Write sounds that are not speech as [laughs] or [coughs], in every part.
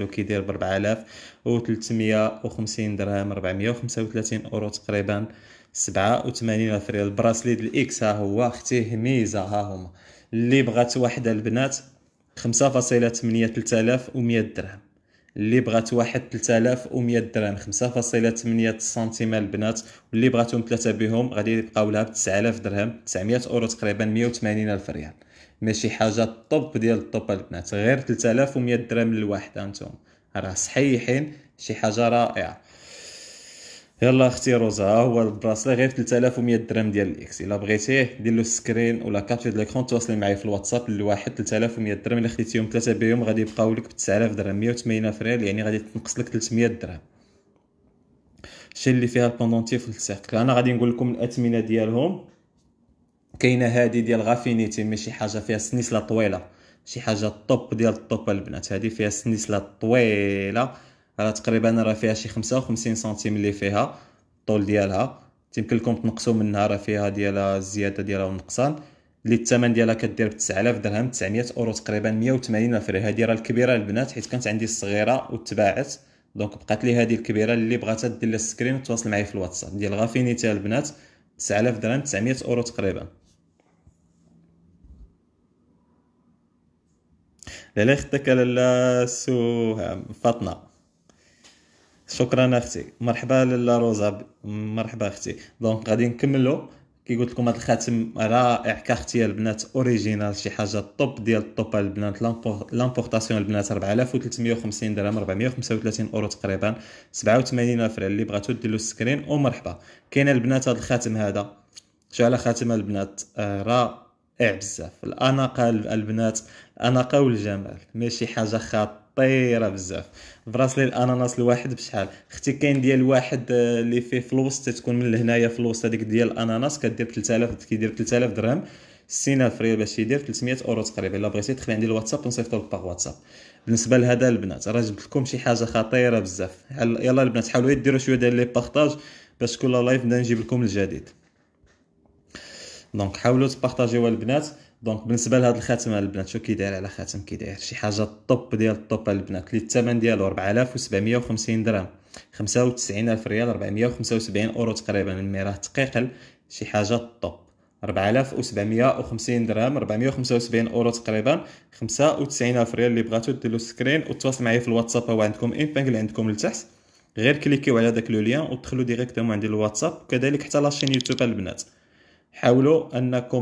كيدير ب 4350 درهم 435 اورو تقريبا 87 الف ريال البراسلي ديال الاكس ها هو اختي ميزه ها هما اللي بغات وحده البنات 5.8 3100 درهم اللي بغات واحد 3100 درهم 5.8 سنتيم البنات واللي بغاتهم ثلاثه بهم غادي يبقاو لها ب 9000 درهم 900 اورو تقريبا 180 الف ريال ماشي حاجه الطوب ديال الطوب البنات غير 3100 درهم للواحده انتم راه صحيحين شي حاجه رائعه يلا اختي روزا ها هو البراسلي غير 3100 درهم ديال الاكس الا بغيتيه دير له السكرين ولا كابتشر ديال ليكرون تواصلي معايا في الواتساب لواحد 3100 درهم الا خديتيهم ثلاثه بيهم غادي يبقاو لك ب 9000 درهم 180 ريال يعني غادي تنقص لك 300 درهم الشيء اللي فيها البوندونتيف والسيركل انا غادي نقول لكم الاثمنه ديالهم كاينه هذه ديال غافينيتي ماشي حاجه فيها سنيسله طويله شي حاجه الطوب ديال الطوب البنات هذه فيها سنيسله طويله راه تقريبا راه فيها شي 55 سنتيم اللي فيها الطول ديالها يمكن لكم تنقصوا منها راه فيها ديالها الزياده ديالها والنقصان اللي الثمن ديالها كدير ب 9000 درهم 900 اورو تقريبا 180 فري هذه راه الكبيره البنات حيت كانت عندي الصغيره وتباعت دونك بقات لي هذه الكبيره اللي بغاتها دير لها السكرين وتواصل معايا في الواتساب ديال غافينيتا البنات 9000 درهم 900 اورو تقريبا لا لا اختك لا سو فاطمه شكرا اختي مرحبا لالا روزا مرحبا اختي دونك غادي نكملو كي قلت لكم هذا الخاتم رائع كاختي البنات اوريجينال شي حاجه طوب ديال الطوب البنات لامبورطاسيون البنات 4350 درهم 435 اورو تقريبا 87000 ريال اللي بغاتو ديرلو السكرين ومرحبا كاين البنات هذا الخاتم هذا شو على خاتم البنات آه، رائع بزاف الاناقه البنات الاناقه والجمال ماشي حاجه خاطئه طايره بزاف براسلي الاناناس الواحد بشحال اختي كاين ديال واحد اللي آه، فيه في الوسط تكون من لهنايا في الوسط هذيك ديال الاناناس كدير 3000 كيدير 3000 درهم سينا فري ريال باش يدير 300 اورو تقريبا الا بغيتي تخلي عندي الواتساب ونصيفطو لك باغ واتساب بالنسبه لهذا البنات راه جبت لكم شي حاجه خطيره بزاف يلا البنات حاولوا ديروا شويه ديال لي بارطاج باش كل لايف نبدا نجيب لكم الجديد دونك حاولوا تبارطاجيوها البنات دونك بالنسبه لهاد الخاتم على البنات شو كيداير على خاتم كيداير شي حاجه الطوب ديال الطوب البنات اللي الثمن ديالو 4750 درهم 95000 ريال 475 اورو تقريبا المي راه تقيقل شي حاجه الطوب 4750 درهم 475 اورو تقريبا 95000 ريال اللي بغاتو ديرلو سكرين وتواصل معايا في الواتساب هو عندكم انبانكل عندكم لتحت غير كليكيو على داك لو ليان ودخلوا ديريكتومون عندي الواتساب كذلك حتى لاشين يوتيوب البنات حاولوا انكم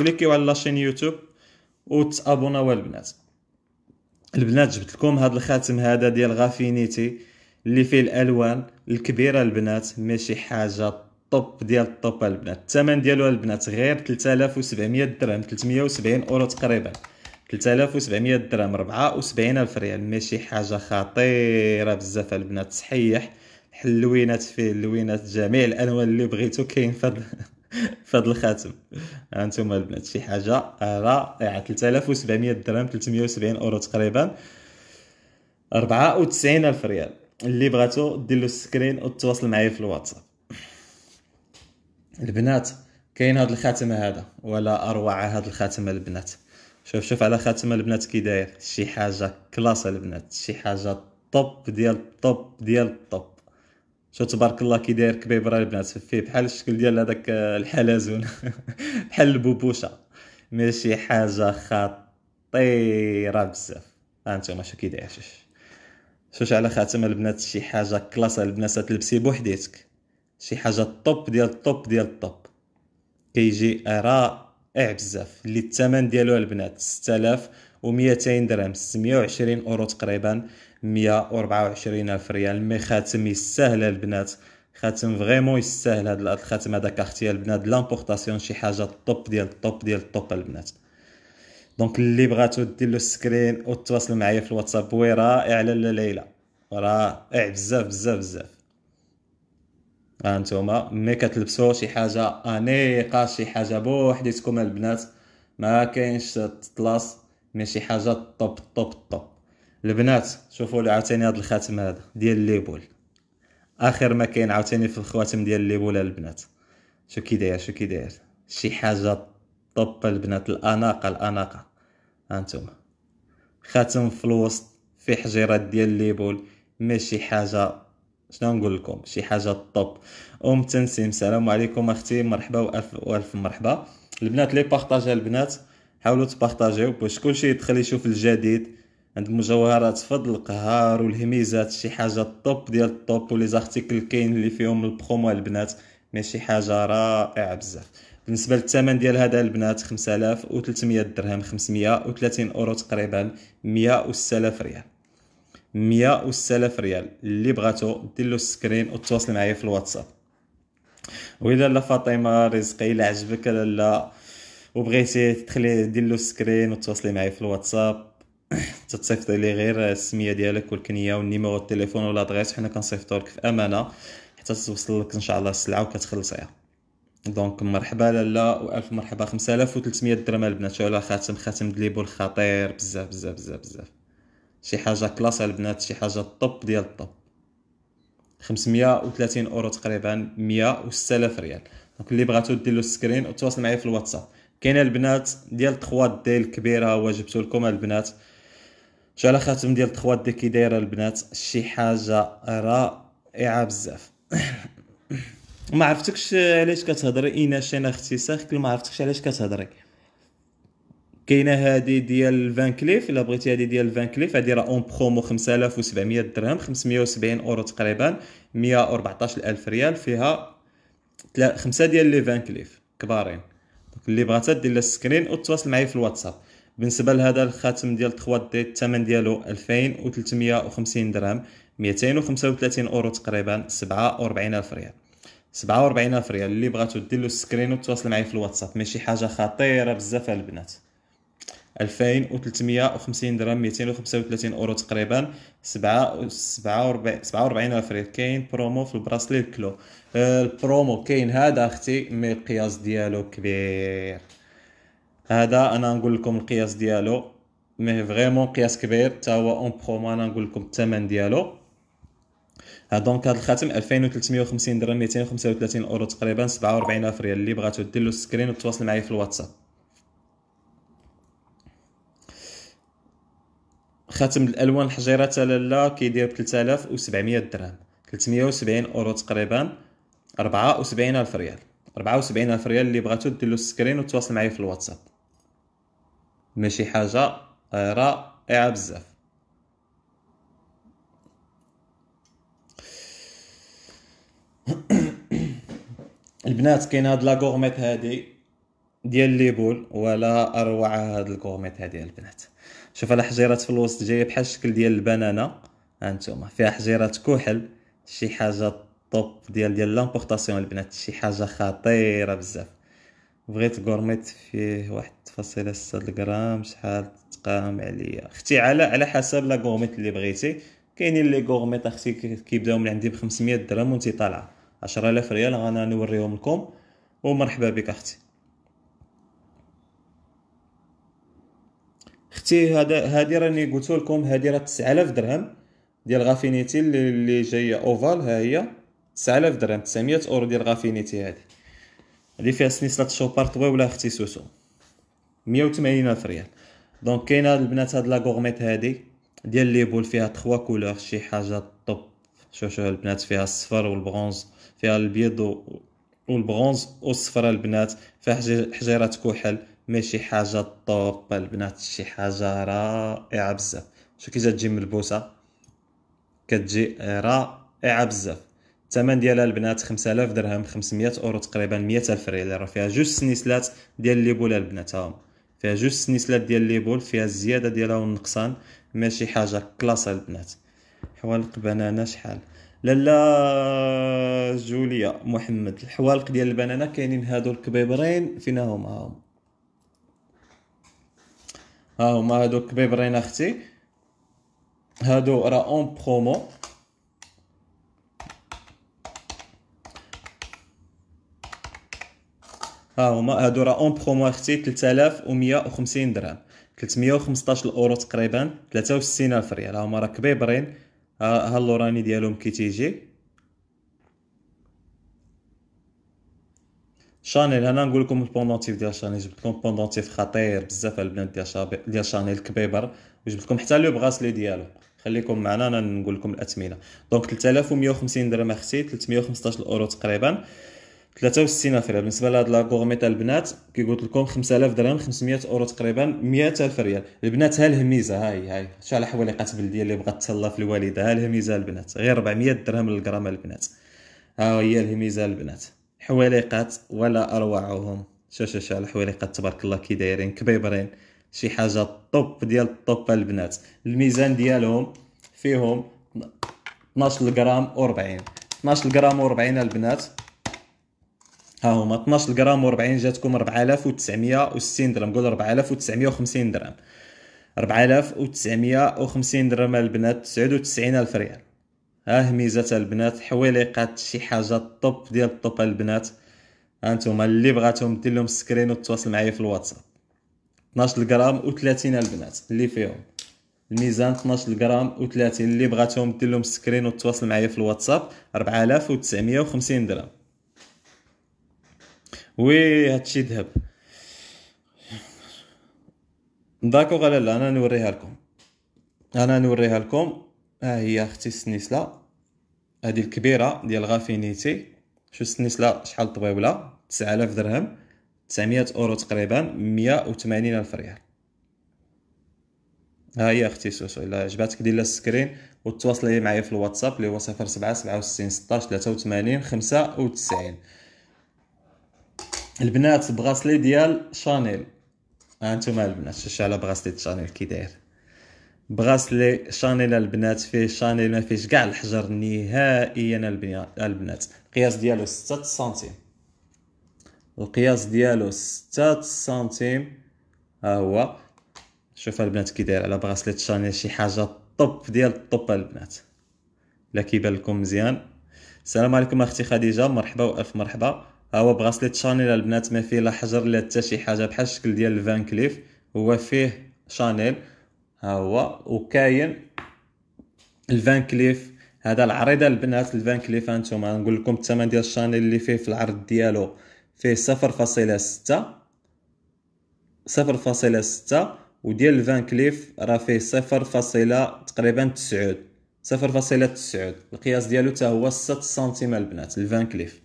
كليكيو على لاشين يوتيوب وتابوناو البنات البنات جبت لكم هذا الخاتم هذا ديال غافينيتي اللي فيه الالوان الكبيره البنات ماشي حاجه طب ديال الطوب البنات الثمن ديالو البنات غير 3700 درهم 370 اورو تقريبا 3700 درهم 74 الف ريال ماشي حاجه خطيره بزاف البنات صحيح حلوينات فيه اللوينات جميع الالوان اللي بغيتو كاين في [laughs] في هذا الخاتم انتم البنات شي حاجه على يعني 3700 درهم 370 اورو تقريبا 94000 ريال اللي بغاتو دير له السكرين وتواصل معايا في الواتساب البنات كاين هذا الخاتم هذا ولا اروع هذا الخاتم البنات شوف شوف على خاتم البنات كي داير شي حاجه كلاس البنات شي حاجه طوب ديال طوب ديال طوب شو تبارك الله كي داير كبيب راه البنات فيه بحال الشكل ديال هذاك آه، الحلزون [laughs] بحال البوبوشه ماشي حاجه خطيره بزاف ها انتم شو كي داير شوش على خاتم البنات شي حاجه كلاس البنات تلبسي بوحديتك شي حاجه الطوب ديال الطوب ديال الطوب كيجي رائع بزاف اللي الثمن ديالو البنات 6200 درهم 620 اورو تقريبا 124 الف ريال مي خاتم يستاهل البنات خاتم فريمون يستاهل هذا الخاتم هذاك اختي البنات لامبورطاسيون شي حاجه الطوب ديال الطوب ديال الطوب البنات دونك اللي بغاتو دير له سكرين وتواصل معايا في الواتساب وي رائع لاله ليلى رائع بزاف بزاف بزاف ها نتوما مي كتلبسوا شي حاجه انيقه شي حاجه بوحديتكم البنات ما كاينش تطلاص مي شي حاجه طوب طوب طوب البنات شوفوا لي عاوتاني هذا الخاتم هذا ديال ليبول اخر ما كاين عاوتاني في الخواتم ديال ليبول البنات شو كي داير شو كي داير شي حاجه طب البنات الاناقه الاناقه هانتوما خاتم في الوسط في حجيرات ديال ليبول ماشي حاجه شنو نقول لكم شي حاجه طوب ام تنسيم السلام عليكم اختي مرحبا والف والف مرحبا البنات لي بارطاجا البنات حاولوا تبارطاجيو باش كلشي يدخل يشوف الجديد عند مجوهرات فضل القهار والهميزات شي حاجه الطوب ديال الطوب ولي زارتيكل كاين اللي فيهم البرومو البنات ماشي حاجه رائعه بزاف بالنسبه للثمن ديال هذا البنات 5300 درهم 530 اورو تقريبا 106000 ريال 106000 ريال اللي بغاتو دير له السكرين وتواصل معايا في الواتساب واذا لا فاطمه رزقي لا عجبك لا وبغيتي تخلي دير له السكرين وتواصلي معايا في الواتساب تصيفط لي غير السميه ديالك والكنيه والنيميرو التليفون ولا ادريس حنا كنصيفطو لك في امانه حتى توصل لك ان شاء الله السلعه وكتخلصيها دونك مرحبا لالا و الف مرحبا 5300 درهم البنات ولا خاتم خاتم دليبول خطير بزاف بزاف بزاف بزاف شي حاجه كلاس البنات شي حاجه الطب ديال الطب 530 اورو تقريبا 106000 ريال دونك اللي بغاتو دير له سكرين وتواصل معايا في الواتساب كاينه البنات ديال 3 دي الكبيره وجبتو لكم البنات شو على خاتم ديال تخوات دي كي دايره البنات شي حاجه رائعه بزاف [coughs] ما عرفتكش علاش كتهضري اينا شينا اختي ساخك ما عرفتكش علاش كتهضري كاينه هادي ديال فان كليف الا بغيتي هادي ديال فان كليف هادي راه اون برومو 5700 درهم 570 اورو تقريبا 114000 الف ريال فيها خمسه ديال لي فان كليف كبارين دونك اللي بغاتها دير لها السكرين وتواصل معايا في الواتساب بالنسبه لهذا الخاتم ديال 3 دي الثمن ديالو 2350 درهم 235 اورو تقريبا 47000 ريال 47000 ريال اللي بغاتو دير له السكرين وتواصل معايا في الواتساب ماشي حاجه خطيره بزاف على البنات 2350 درهم 235 اورو تقريبا 7 47 الف ريال كاين برومو في البراسلي الكلو آه، البرومو كاين هذا اختي مي القياس ديالو كبير هذا انا نقول لكم القياس ديالو مي فريمون قياس كبير حتى هو اون بروما انا نقول لكم الثمن ديالو ها دونك هذا الخاتم 2350 درهم 235 اورو تقريبا 47000 ريال اللي بغاتو دير له سكرين وتواصل معايا في الواتساب خاتم الالوان الحجيره تلالا كيدير ب 3700 درهم 370 اورو تقريبا 74000 ريال 74000 ريال اللي بغاتو دير له سكرين وتواصل معايا في الواتساب ماشي حاجه آه، رائعه بزاف [coughs] البنات كاين هاد لاغورميت هادي ديال لي بول ولا اروع هاد الكورميت هادي البنات شوف على حجيرات في الوسط جايه بحال الشكل ديال البنانه هانتوما فيها حجيرات كحل شي حاجه طوب ديال ديال لامبورطاسيون البنات شي حاجه خطيره بزاف بغيت غورميت فيه واحد تفاصيل ستة غرام شحال تقام عليا اختي على على حسب لا غورميت اللي بغيتي كاينين لي غورميت اختي كيبداو من عندي ب 500 درهم وانت طالعه 10000 ريال غانا نوريهم لكم ومرحبا بك اختي اختي هذا هادي راني قلت لكم هادي راه 9000 درهم ديال غافينيتي اللي جايه اوفال ها هي 9000 درهم 900 اورو ديال غافينيتي هادي هذه فيها سلسله شوبار ولا اختي سوسو مية تمانين الف ريال دونك كاينه البنات هاد لاكوغميط هادي ديال لي بول فيها تخوا كولور شي حاجه طوب شو شو البنات فيها الصفر والبرونز فيها البيض والبرونز والصفر البنات فيها حجيرات كحل ماشي حاجه طوب البنات شي حاجه رائعه بزاف شو كي جات تجي ملبوسه كتجي رائعه بزاف الثمن ديالها البنات 5000 درهم 500 اورو تقريبا 100000 ريال راه يعني فيها جوج سنيسلات ديال الليبول البنات هاهم فيها جوج سنيسلات ديال الليبول فيها الزياده ديالها والنقصان ماشي حاجه كلاس البنات حوالق بنانا شحال لالا جوليا محمد الحوالق ديال البنانا كاينين هادو الكبيبرين فين هما هما ها هما هادو الكبيبرين اختي هادو راه اون برومو ها هما هادو راه اون برومو اختي 3150 درهم 315 اورو تقريبا 63 الف ريال هما راه كبيبرين ها اللوراني ديالهم كي تيجي شانيل انا نقول لكم البوندونتيف ديال شانيل جبت لكم بوندونتيف خطير بزاف البنات ديال ديال شانيل كبيبر وجبت لكم حتى لو بغاسلي ديالو خليكم معنا انا نقول لكم الاثمنه دونك 3150 درهم اختي 315 اورو تقريبا 63 الف بالنسبه لهاد لاكوغمي تاع البنات كي قلت لكم 5000 درهم 500 اورو تقريبا 100000 ريال البنات ها الهميزه هاي هاي شحال حواليقات بلديه اللي بغات تهلا في الوالده ها الهميزه البنات غير 400 درهم للغرام البنات ها هي الهميزه البنات حواليقات ولا اروعهم شاشه شحال حواليقات تبارك الله كي دايرين كبيبرين شي حاجه طوب ديال الطوب البنات الميزان ديالهم فيهم 12 غرام و40 12 غرام و40 البنات ها هما 12 غرام و40 جاتكم 4960 درهم قول 4950 درهم 4950 درهم البنات 99000 ريال ها ميزه البنات حويليقات شي حاجه الطوب ديال الطوب البنات انتم اللي بغاتهم دير لهم سكرين وتواصل معايا في الواتساب 12 غرام و30 البنات اللي فيهم الميزان 12 غرام و30 اللي بغاتهم دير لهم سكرين وتواصل معايا في الواتساب 4950 درهم وي هادشي ذهب داكو غلا لا انا نوريها لكم انا نوريها لكم ها آه هي اختي السنيسله هذه الكبيره ديال غافينيتي شو السنيسله شحال طويوله 9000 درهم 900 اورو تقريبا 180 الف ريال ها هي اختي سوسو الا عجبتك دير لها السكرين وتواصلي معايا في الواتساب اللي هو 07 67 16 83 95 البنات براسلي ديال شانيل هانتوما انتم البنات شوش على براسلي شانيل كي داير براسلي شانيل البنات فيه شانيل ما فيهش كاع الحجر نهائيا البنات القياس ديالو 6 سنتيم القياس ديالو 6 سنتيم ها هو شوف البنات كي داير على براسلي شانيل شي حاجه طوب ديال الطب البنات لا كيبان لكم مزيان السلام عليكم اختي خديجه مرحبا والف مرحبا ها هو براسليت شانيل البنات ما فيه لا حجر لا حتى شي حاجه بحال الشكل ديال الفان كليف هو فيه شانيل ها هو وكاين الفان كليف هذا العريضه البنات الفان كليف هانتوما نقول لكم الثمن ديال الشانيل اللي فيه في العرض ديالو فيه صفر فاصلة ستة صفر فاصلة ستة وديال الفان كليف راه فيه صفر فاصلة تقريبا تسعود صفر فاصلة تسعود القياس ديالو تا هو ست سنتيم البنات الفان كليف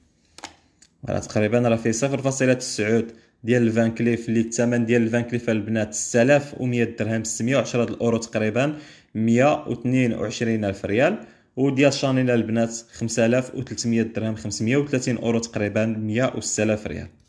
راه تقريبا راه فيه 0.9 ديال الفان كليف اللي الثمن ديال الفان كليف البنات 6100 درهم 610 الاورو تقريبا 122 الف ريال وديال شانيل البنات 5300 درهم 530 اورو تقريبا 106000 ريال